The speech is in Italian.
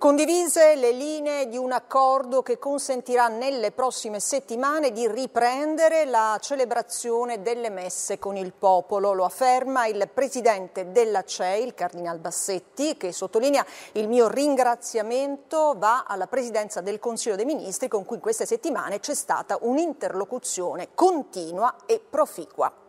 Condivise le linee di un accordo che consentirà nelle prossime settimane di riprendere la celebrazione delle messe con il popolo. Lo afferma il presidente della CEI, il Cardinal Bassetti, che sottolinea il mio ringraziamento va alla presidenza del Consiglio dei Ministri con cui in queste settimane c'è stata un'interlocuzione continua e proficua.